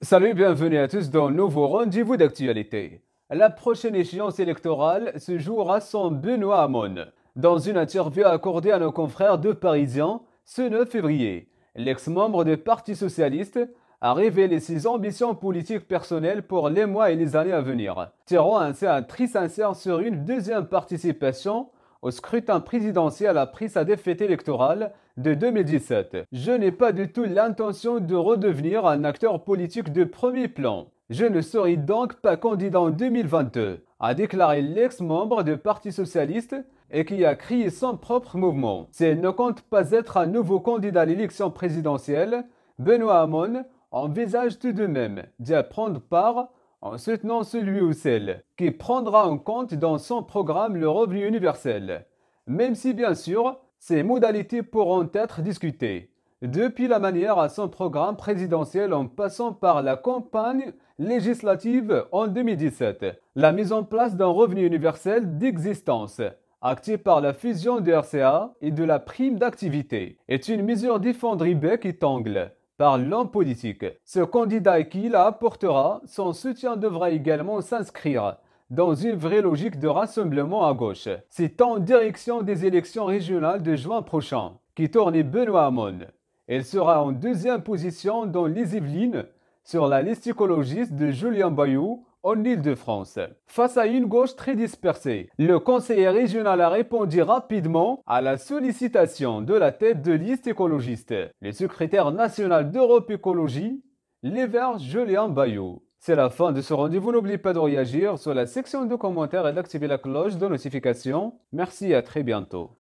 Salut, et bienvenue à tous dans nouveau rendez-vous d'actualité. La prochaine échéance électorale se jouera sans Benoît Hamon. Dans une interview accordée à nos confrères de Parisiens, ce 9 février, l'ex-membre du Parti socialiste a révélé ses ambitions politiques personnelles pour les mois et les années à venir, tirant ainsi un tri sincère sur une deuxième participation au scrutin présidentiel après sa défaite électorale de 2017. Je n'ai pas du tout l'intention de redevenir un acteur politique de premier plan. Je ne serai donc pas candidat en 2022, a déclaré l'ex-membre du Parti socialiste et qui a créé son propre mouvement. elle ne compte pas être un nouveau candidat à l'élection présidentielle, Benoît Hamon envisage tout de même d'y prendre part en soutenant celui ou celle qui prendra en compte dans son programme le revenu universel, même si bien sûr ces modalités pourront être discutées, depuis la manière à son programme présidentiel en passant par la campagne législative en 2017, la mise en place d'un revenu universel d'existence acté par la fusion de RCA et de la prime d'activité, est une mesure défendue bec et tangle par l'homme politique. Ce candidat qui la apportera son soutien devra également s'inscrire dans une vraie logique de rassemblement à gauche. C'est en direction des élections régionales de juin prochain qui tourne Benoît Hamon. Elle sera en deuxième position dans les Yvelines sur la liste écologiste de Julien Bayou en Ile-de-France. Face à une gauche très dispersée, le conseiller régional a répondu rapidement à la sollicitation de la tête de liste écologiste, le secrétaire national d'Europe Écologie, les Verts Julien Bayou. C'est la fin de ce rendez-vous. N'oubliez pas de réagir sur la section de commentaires et d'activer la cloche de notification. Merci et à très bientôt.